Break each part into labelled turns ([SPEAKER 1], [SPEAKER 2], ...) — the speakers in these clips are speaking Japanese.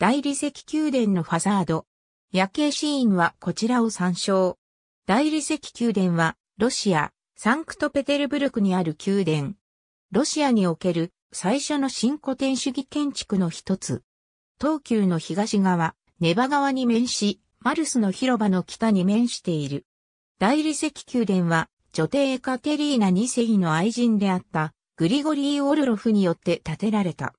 [SPEAKER 1] 大理石宮殿のファザード。夜景シーンはこちらを参照。大理石宮殿は、ロシア、サンクトペテルブルクにある宮殿。ロシアにおける最初の新古典主義建築の一つ。東急の東側、ネバ川に面し、マルスの広場の北に面している。大理石宮殿は、女帝エカテリーナ2世の愛人であった、グリゴリー・オルロフによって建てられた。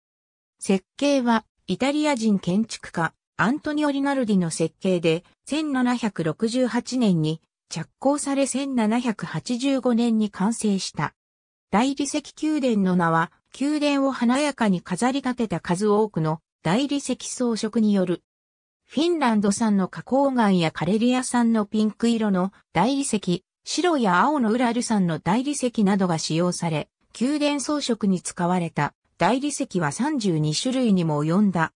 [SPEAKER 1] 設計は、イタリア人建築家、アントニオ・リナルディの設計で、1768年に着工され1785年に完成した。大理石宮殿の名は、宮殿を華やかに飾り立てた数多くの大理石装飾による。フィンランド産の花崗岩やカレリア産のピンク色の大理石、白や青のウラル産の大理石などが使用され、宮殿装飾に使われた。大理石は32種類にも及んだ。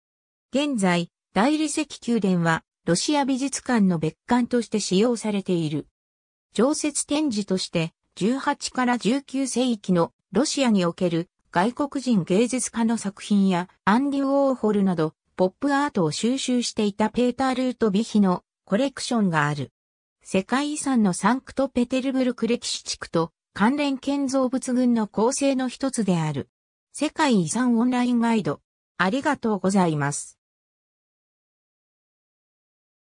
[SPEAKER 1] 現在、大理石宮殿は、ロシア美術館の別館として使用されている。常設展示として、18から19世紀のロシアにおける外国人芸術家の作品やアンディ・ウォーホルなどポップアートを収集していたペーター・ルート・ビヒのコレクションがある。世界遺産のサンクトペテルブルク歴史地区と関連建造物群の構成の一つである。世界遺産オンラインガイド。ありがとうござい
[SPEAKER 2] ます。